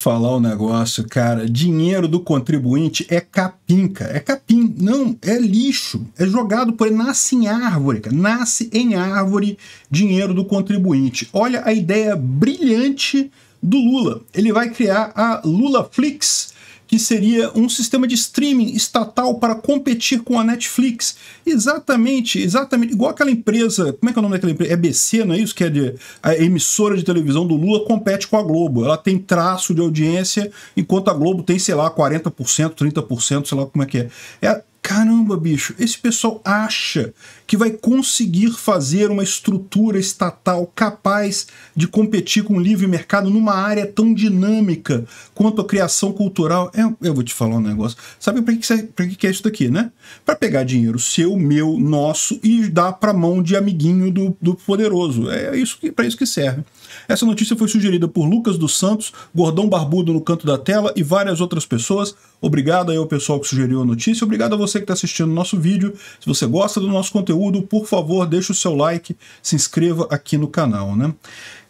falar um negócio, cara. Dinheiro do contribuinte é capim, cara. É capim. Não, é lixo. É jogado por ele. Nasce em árvore, cara. Nasce em árvore dinheiro do contribuinte. Olha a ideia brilhante do Lula. Ele vai criar a Lula Flix que seria um sistema de streaming estatal para competir com a Netflix. Exatamente, exatamente, igual aquela empresa, como é que é o nome daquela empresa? EBC, é não é isso? Que é de, a emissora de televisão do Lula compete com a Globo. Ela tem traço de audiência, enquanto a Globo tem, sei lá, 40%, 30%, sei lá como é que é. é caramba, bicho, esse pessoal acha que vai conseguir fazer uma estrutura estatal capaz de competir com o livre mercado numa área tão dinâmica quanto a criação cultural. É, eu vou te falar um negócio. Sabe para que, pra que é isso daqui, né? Para pegar dinheiro seu, meu, nosso e dar para mão de amiguinho do, do poderoso. É isso que para isso que serve. Essa notícia foi sugerida por Lucas dos Santos, Gordão Barbudo no canto da tela e várias outras pessoas. Obrigado aí ao pessoal que sugeriu a notícia, obrigado a você que está assistindo o nosso vídeo. Se você gosta do nosso conteúdo, por favor, deixe o seu like, se inscreva aqui no canal, né?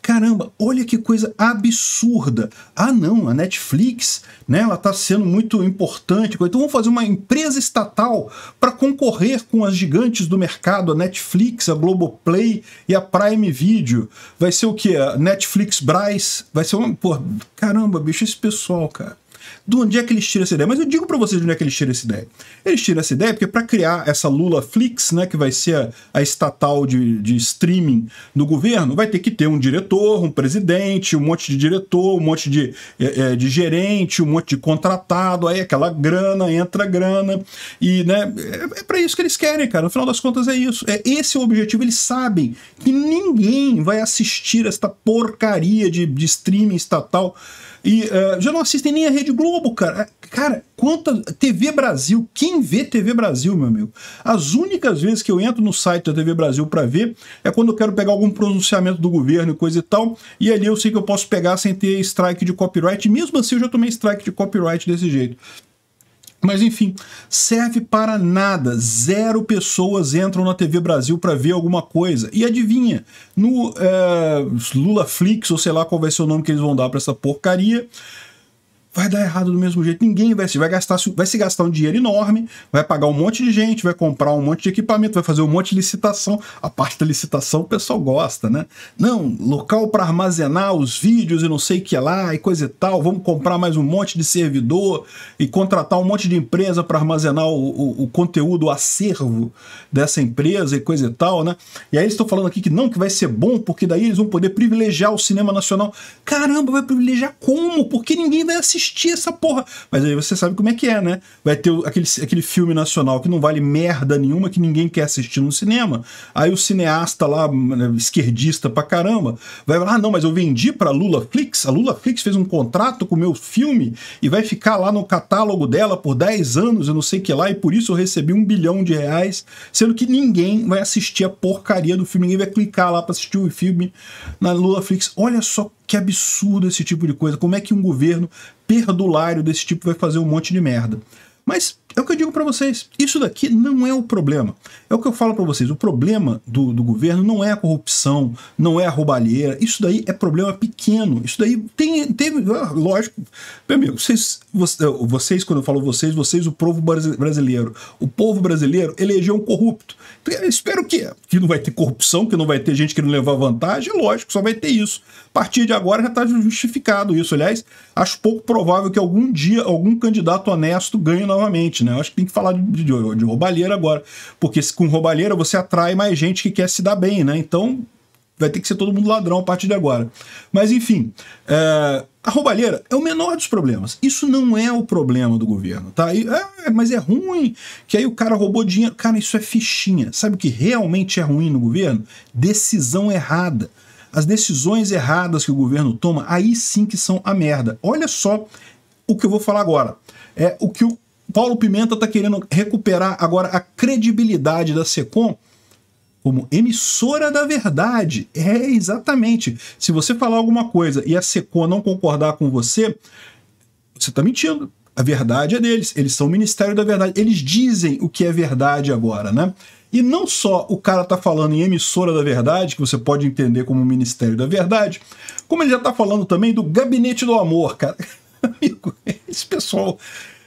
Caramba, olha que coisa absurda. Ah não, a Netflix, né, ela está sendo muito importante. Então vamos fazer uma empresa estatal para concorrer com as gigantes do mercado, a Netflix, a Globoplay e a Prime Video. Vai ser o que? A Netflix Braz? Vai ser uma... Pô, caramba, bicho, esse pessoal, cara de onde é que eles tiram essa ideia. Mas eu digo para vocês de onde é que eles tiram essa ideia. Eles tiram essa ideia porque para criar essa Lula Flix, né, que vai ser a, a estatal de, de streaming do governo, vai ter que ter um diretor, um presidente, um monte de diretor, um monte de, é, é de gerente, um monte de contratado, aí aquela grana, entra grana, e né, é, é para isso que eles querem, cara. No final das contas é isso. É esse é o objetivo. Eles sabem que ninguém vai assistir esta porcaria de, de streaming estatal e uh, já não assistem nem a Rede Globo, cara. É, cara, quanta TV Brasil, quem vê TV Brasil, meu amigo? As únicas vezes que eu entro no site da TV Brasil para ver é quando eu quero pegar algum pronunciamento do governo e coisa e tal, e ali eu sei que eu posso pegar sem ter strike de copyright, mesmo assim eu já tomei strike de copyright desse jeito. Mas enfim, serve para nada. Zero pessoas entram na TV Brasil para ver alguma coisa. E adivinha, no é, Lula Flix, ou sei lá qual vai ser o nome que eles vão dar para essa porcaria, vai dar errado do mesmo jeito. Ninguém vai se vai gastar, vai se gastar um dinheiro enorme, vai pagar um monte de gente, vai comprar um monte de equipamento, vai fazer um monte de licitação. A parte da licitação o pessoal gosta, né? Não, local para armazenar os vídeos e não sei o que lá e coisa e tal. Vamos comprar mais um monte de servidor e contratar um monte de empresa para armazenar o, o, o, conteúdo, o acervo dessa empresa e coisa e tal, né? E aí eles estão falando aqui que não, que vai ser bom, porque daí eles vão poder privilegiar o cinema nacional. Caramba, vai privilegiar como? Porque ninguém vai assistir assistir essa porra. Mas aí você sabe como é que é, né? Vai ter aquele, aquele filme nacional que não vale merda nenhuma, que ninguém quer assistir no cinema. Aí o cineasta lá, né, esquerdista pra caramba, vai falar: ah, não, mas eu vendi pra Flix, A Lula Flix fez um contrato com o meu filme e vai ficar lá no catálogo dela por 10 anos, eu não sei o que lá, e por isso eu recebi um bilhão de reais, sendo que ninguém vai assistir a porcaria do filme, ninguém vai clicar lá pra assistir o filme na Flix. Olha só que absurdo esse tipo de coisa. Como é que um governo perdulário desse tipo vai fazer um monte de merda? Mas é o que eu digo para vocês. Isso daqui não é o problema. É o que eu falo para vocês. O problema do, do, governo não é a corrupção, não é a roubalheira. Isso daí é problema pequeno. Isso daí tem. tem ah, lógico. Meu amigo, vocês, vocês, quando eu falo vocês, vocês, o povo brasileiro. O povo brasileiro elegeu um corrupto. Então, espero que, que não vai ter corrupção, que não vai ter gente querendo levar vantagem. Lógico, só vai ter isso. A partir de agora já está justificado isso. Aliás, acho pouco provável que algum dia algum candidato honesto ganhe novamente noite, né? Eu acho que tem que falar de, de, de roubalheira agora, porque com roubalheira você atrai mais gente que quer se dar bem, né? Então vai ter que ser todo mundo ladrão a partir de agora. Mas enfim, é, a roubalheira é o menor dos problemas. Isso não é o problema do governo, tá? E, é, é, mas é ruim que aí o cara roubou dinheiro. Cara, isso é fichinha. Sabe o que realmente é ruim no governo? Decisão errada as decisões erradas que o governo toma, aí sim que são a merda. Olha só o que eu vou falar agora. É o que o Paulo Pimenta está querendo recuperar agora a credibilidade da SECOM como emissora da verdade. É exatamente. Se você falar alguma coisa e a SECOM não concordar com você, você está mentindo. A verdade é deles. Eles são o Ministério da Verdade. Eles dizem o que é verdade agora, né? E não só o cara está falando em emissora da verdade, que você pode entender como Ministério da Verdade, como ele já está falando também do Gabinete do Amor, cara. Amigo, esse pessoal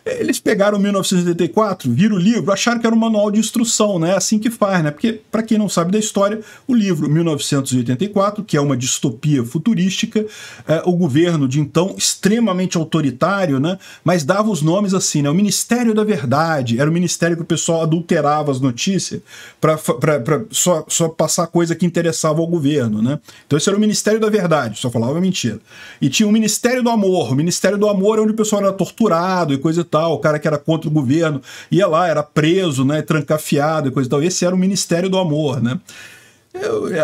eles pegaram 1984, viram o livro, acharam que era um manual de instrução, né? Assim que faz, né? Porque, para quem não sabe da história, o livro 1984, que é uma distopia futurística, é, o governo de então extremamente autoritário, né? Mas dava os nomes assim, né? O Ministério da Verdade, era o ministério que o pessoal adulterava as notícias para só, só passar coisa que interessava ao governo, né? Então esse era o Ministério da Verdade, só falava mentira. E tinha o Ministério do Amor, o Ministério do Amor é onde o pessoal era torturado e coisa tal, o cara que era contra o governo ia lá, era preso, né, trancafiado e coisa e tal. Esse era o Ministério do Amor, né?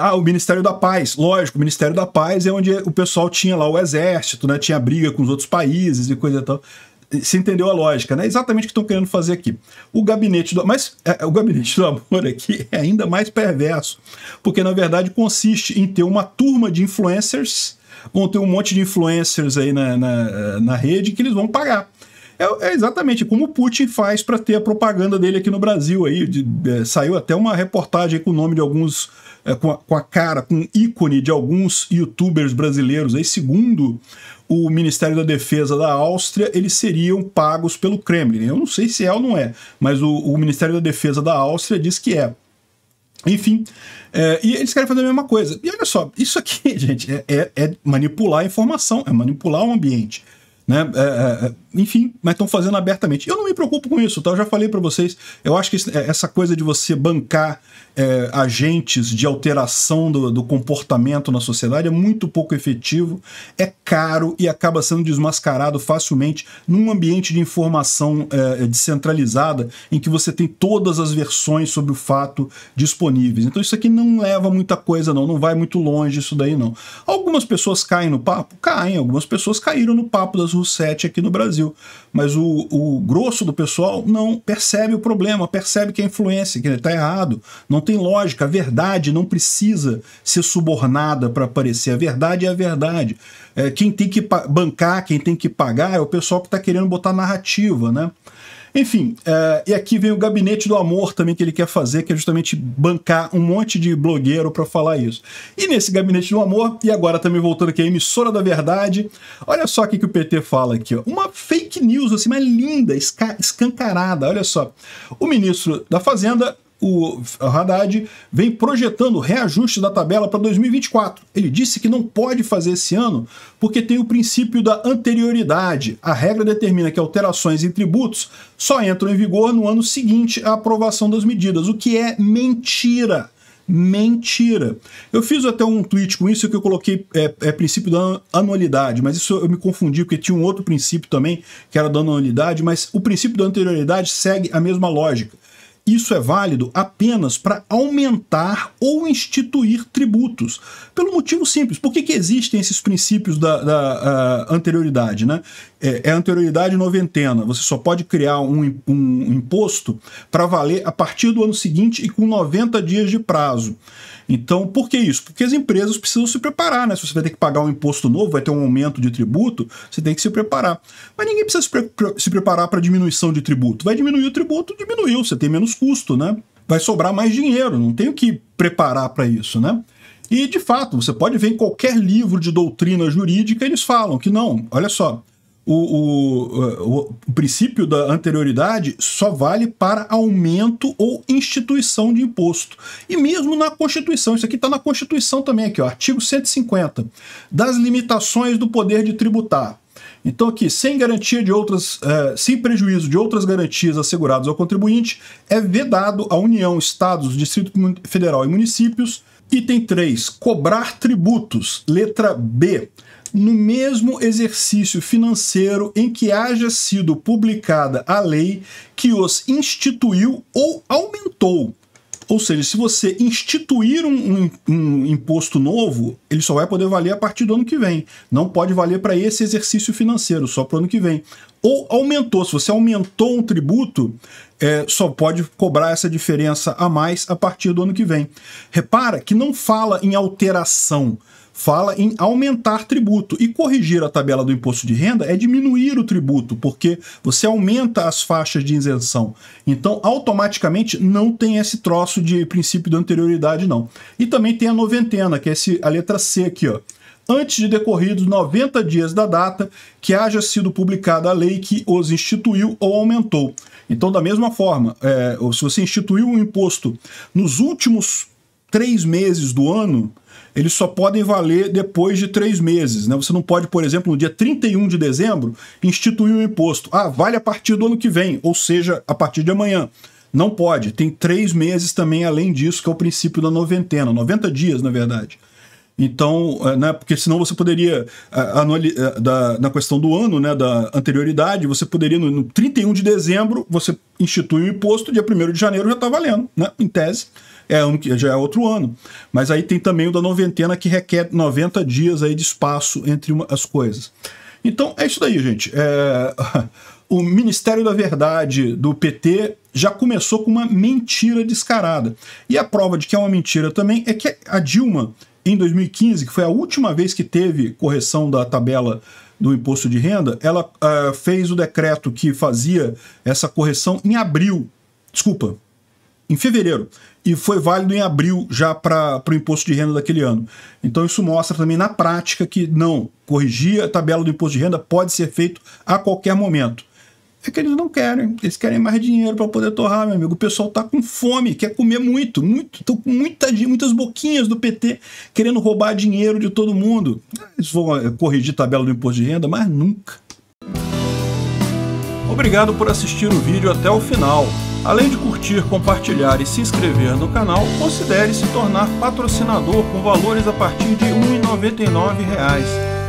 Ah, o Ministério da Paz, lógico, o Ministério da Paz é onde o pessoal tinha lá o exército, né? Tinha briga com os outros países e coisa e tal. Se entendeu a lógica, né? Exatamente o que estão querendo fazer aqui. O gabinete do mas é, o gabinete do amor aqui é ainda mais perverso, porque na verdade consiste em ter uma turma de influencers, vão ter um monte de influencers aí na, na, na rede que eles vão pagar. É, é exatamente como o Putin faz para ter a propaganda dele aqui no Brasil. aí de, de, é, Saiu até uma reportagem com o nome de alguns, é, com, a, com a cara, com ícone de alguns youtubers brasileiros. Aí, segundo o Ministério da Defesa da Áustria, eles seriam pagos pelo Kremlin. Eu não sei se é ou não é, mas o, o Ministério da Defesa da Áustria diz que é. Enfim, é, e eles querem fazer a mesma coisa. E olha só, isso aqui, gente, é, é, é manipular a informação, é manipular o ambiente. Né? É, é, enfim, mas estão fazendo abertamente. Eu não me preocupo com isso, tá? Eu já falei para vocês, eu acho que é, essa coisa de você bancar é, agentes de alteração do, do comportamento na sociedade é muito pouco efetivo, é caro e acaba sendo desmascarado facilmente num ambiente de informação é, é, descentralizada em que você tem todas as versões sobre o fato disponíveis. Então isso aqui não leva muita coisa não, não vai muito longe isso daí não. Algumas pessoas caem no papo? Caem, algumas pessoas caíram no papo das Russete aqui no Brasil. Brasil, mas o, o grosso do pessoal não percebe o problema, percebe que é influência, que está errado, não tem lógica, a verdade não precisa ser subornada para aparecer, a verdade é a verdade. É, quem tem que bancar, quem tem que pagar é o pessoal que está querendo botar narrativa, né? Enfim, uh, e aqui vem o gabinete do amor também que ele quer fazer, que é justamente bancar um monte de blogueiro para falar isso. E nesse gabinete do amor, e agora também voltando aqui à emissora da verdade, olha só o que o PT fala aqui, ó. uma fake news assim, mas linda, escancarada, olha só. O ministro da Fazenda o Haddad vem projetando reajuste da tabela para 2024. Ele disse que não pode fazer esse ano porque tem o princípio da anterioridade. A regra determina que alterações em tributos só entram em vigor no ano seguinte à aprovação das medidas, o que é mentira. Mentira. Eu fiz até um tweet com isso que eu coloquei é, é princípio da anualidade, mas isso eu me confundi porque tinha um outro princípio também que era da anualidade, mas o princípio da anterioridade segue a mesma lógica. Isso é válido apenas para aumentar ou instituir tributos. Pelo motivo simples. Por que, que existem esses princípios da, da anterioridade? Né? É, é anterioridade noventena. Você só pode criar um, um imposto para valer a partir do ano seguinte e com 90 dias de prazo. Então, por que isso? Porque as empresas precisam se preparar, né? Se você vai ter que pagar um imposto novo, vai ter um aumento de tributo, você tem que se preparar. Mas ninguém precisa se, pre se preparar para diminuição de tributo. Vai diminuir o tributo, diminuiu, você tem menos custo, né? Vai sobrar mais dinheiro, não tem o que preparar para isso, né? E, de fato, você pode ver em qualquer livro de doutrina jurídica, eles falam que não, olha só, o, o, o, princípio da anterioridade só vale para aumento ou instituição de imposto. E mesmo na Constituição, isso aqui está na Constituição também, aqui, ó, artigo 150, das limitações do poder de tributar. Então, aqui, sem garantia de outras, eh, sem prejuízo de outras garantias asseguradas ao contribuinte, é vedado à União, Estados, Distrito Federal e municípios. Item 3. Cobrar tributos. Letra B no mesmo exercício financeiro em que haja sido publicada a lei que os instituiu ou aumentou. Ou seja, se você instituir um, um, um, imposto novo, ele só vai poder valer a partir do ano que vem. Não pode valer para esse exercício financeiro, só para o ano que vem. Ou aumentou, se você aumentou um tributo, é, só pode cobrar essa diferença a mais a partir do ano que vem. Repara que não fala em alteração, fala em aumentar tributo. E corrigir a tabela do imposto de renda é diminuir o tributo, porque você aumenta as faixas de isenção. Então, automaticamente, não tem esse troço de princípio de anterioridade, não. E também tem a noventena, que é esse, a letra C aqui, ó antes de decorridos 90 dias da data que haja sido publicada a lei que os instituiu ou aumentou. Então, da mesma forma, é, se você instituiu um imposto nos últimos três meses do ano, eles só podem valer depois de três meses. Né? Você não pode, por exemplo, no dia 31 de dezembro, instituir um imposto. Ah, vale a partir do ano que vem, ou seja, a partir de amanhã. Não pode. Tem três meses também além disso, que é o princípio da noventena. 90 dias, na verdade. Então, é, né, porque senão você poderia, é, é, na questão do ano, né, da anterioridade, você poderia, no, no 31 de dezembro, você institui o um imposto, dia 1 de janeiro já está valendo, né, em tese. É ano que já é outro ano. Mas aí tem também o da noventena que requer 90 dias aí de espaço entre uma, as coisas. Então é isso daí, gente. É, o Ministério da Verdade do PT já começou com uma mentira descarada. E a prova de que é uma mentira também é que a Dilma em 2015, que foi a última vez que teve correção da tabela do imposto de renda, ela uh, fez o decreto que fazia essa correção em abril. Desculpa, em fevereiro. E foi válido em abril já para o imposto de renda daquele ano. Então isso mostra também na prática que não, corrigir a tabela do imposto de renda pode ser feito a qualquer momento é que eles não querem. Eles querem mais dinheiro para poder torrar, meu amigo. O pessoal tá com fome, quer comer muito, muito. Estão com muita, muitas boquinhas do PT querendo roubar dinheiro de todo mundo. Eles vão eh, corrigir tabela do imposto de renda, mas nunca. Obrigado por assistir o vídeo até o final. Além de curtir, compartilhar e se inscrever no canal, considere se tornar patrocinador com valores a partir de R$ 1,99